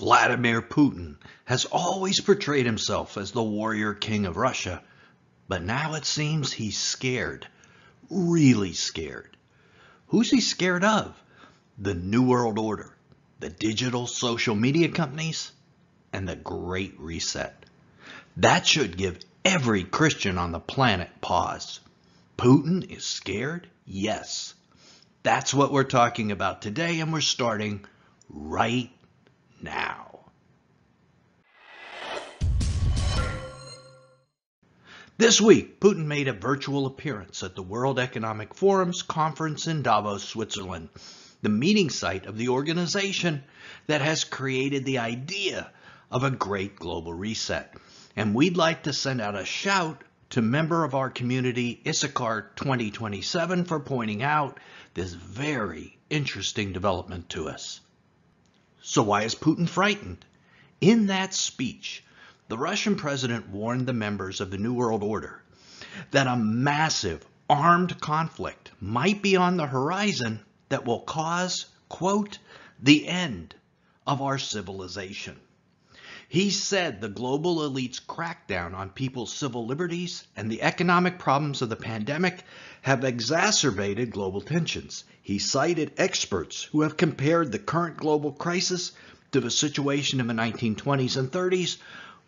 Vladimir Putin has always portrayed himself as the warrior king of Russia, but now it seems he's scared. Really scared. Who's he scared of? The New World Order, the digital social media companies, and the Great Reset. That should give every Christian on the planet pause. Putin is scared? Yes. That's what we're talking about today, and we're starting right now. This week, Putin made a virtual appearance at the World Economic Forum's conference in Davos, Switzerland, the meeting site of the organization that has created the idea of a great global reset. And we'd like to send out a shout to member of our community Issachar 2027 for pointing out this very interesting development to us. So why is Putin frightened? In that speech, the Russian president warned the members of the New World Order that a massive armed conflict might be on the horizon that will cause, quote, the end of our civilization. He said the global elite's crackdown on people's civil liberties and the economic problems of the pandemic have exacerbated global tensions. He cited experts who have compared the current global crisis to the situation in the 1920s and 30s,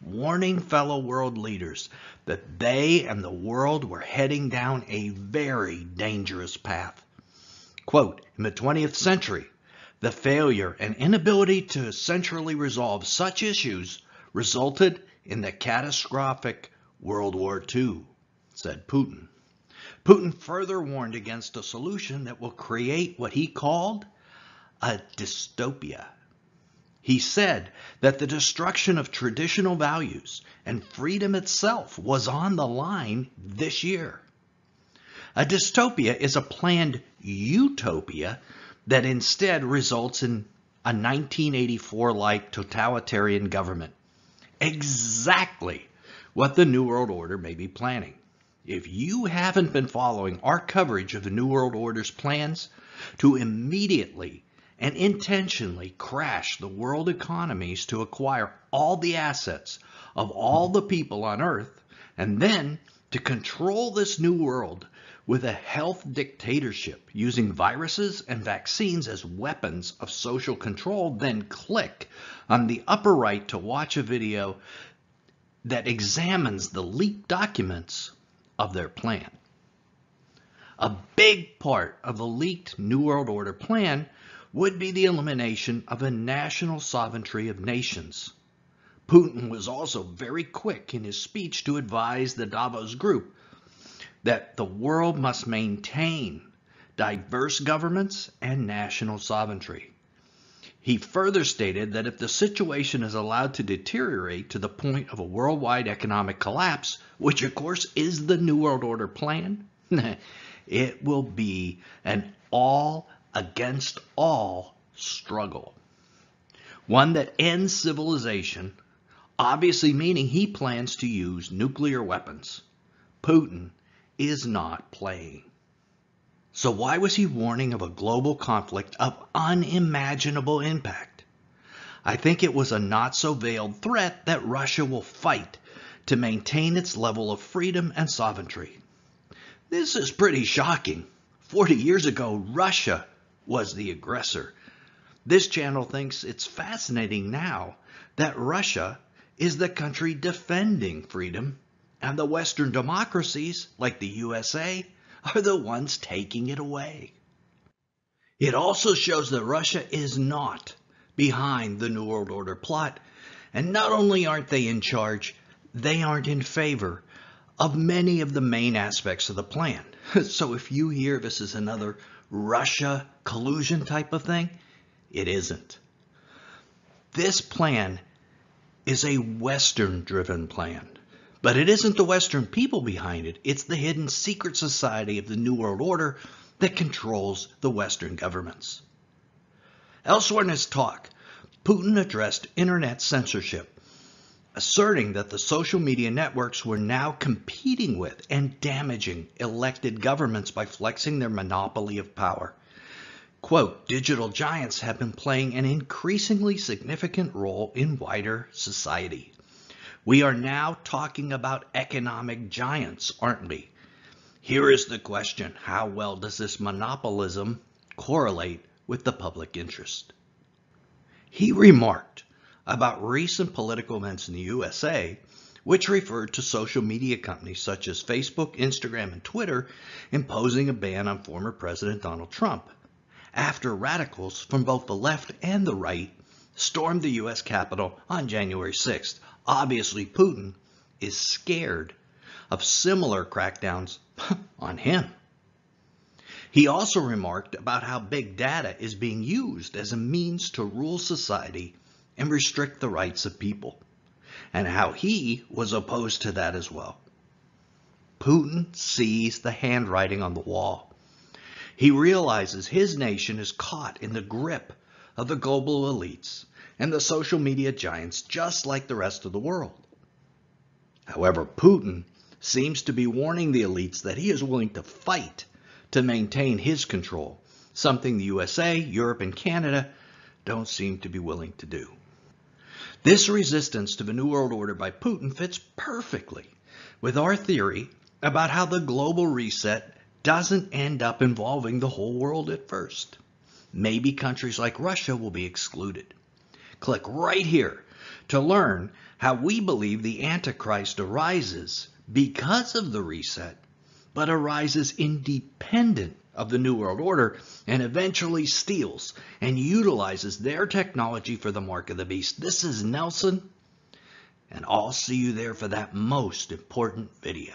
warning fellow world leaders that they and the world were heading down a very dangerous path. Quote, in the 20th century, the failure and inability to centrally resolve such issues resulted in the catastrophic World War II, said Putin. Putin further warned against a solution that will create what he called a dystopia. He said that the destruction of traditional values and freedom itself was on the line this year. A dystopia is a planned utopia that instead results in a 1984 like totalitarian government. Exactly what the New World Order may be planning. If you haven't been following our coverage of the New World Order's plans to immediately and intentionally crash the world economies to acquire all the assets of all the people on Earth and then to control this new world with a health dictatorship using viruses and vaccines as weapons of social control, then click on the upper right to watch a video that examines the leaked documents of their plan. A big part of the leaked New World Order plan would be the elimination of a national sovereignty of nations Putin was also very quick in his speech to advise the Davos group that the world must maintain diverse governments and national sovereignty. He further stated that if the situation is allowed to deteriorate to the point of a worldwide economic collapse, which of course is the New World Order plan, it will be an all against all struggle. One that ends civilization obviously meaning he plans to use nuclear weapons. Putin is not playing. So, why was he warning of a global conflict of unimaginable impact? I think it was a not so veiled threat that Russia will fight to maintain its level of freedom and sovereignty. This is pretty shocking. 40 years ago, Russia was the aggressor. This channel thinks it's fascinating now that Russia is the country defending freedom, and the Western democracies, like the USA, are the ones taking it away. It also shows that Russia is not behind the New World Order plot, and not only aren't they in charge, they aren't in favor of many of the main aspects of the plan. So if you hear this is another Russia collusion type of thing, it isn't. This plan is a Western driven plan. But it isn't the Western people behind it, it's the hidden secret society of the New World Order that controls the Western governments. Elsewhere in his talk, Putin addressed internet censorship, asserting that the social media networks were now competing with and damaging elected governments by flexing their monopoly of power quote, digital giants have been playing an increasingly significant role in wider society. We are now talking about economic giants, aren't we? Here is the question how well does this monopolism correlate with the public interest? He remarked about recent political events in the USA which referred to social media companies such as Facebook, Instagram, and Twitter imposing a ban on former President Donald Trump after radicals from both the left and the right stormed the U.S. Capitol on January 6th. Obviously, Putin is scared of similar crackdowns on him. He also remarked about how big data is being used as a means to rule society and restrict the rights of people, and how he was opposed to that as well. Putin sees the handwriting on the wall. He realizes his nation is caught in the grip of the global elites and the social media giants, just like the rest of the world. However, Putin seems to be warning the elites that he is willing to fight to maintain his control, something the USA, Europe, and Canada don't seem to be willing to do. This resistance to the New World Order by Putin fits perfectly with our theory about how the global reset doesn't end up involving the whole world at first. Maybe countries like Russia will be excluded. Click right here to learn how we believe the Antichrist arises because of the reset, but arises independent of the New World Order and eventually steals and utilizes their technology for the mark of the beast. This is Nelson, and I'll see you there for that most important video.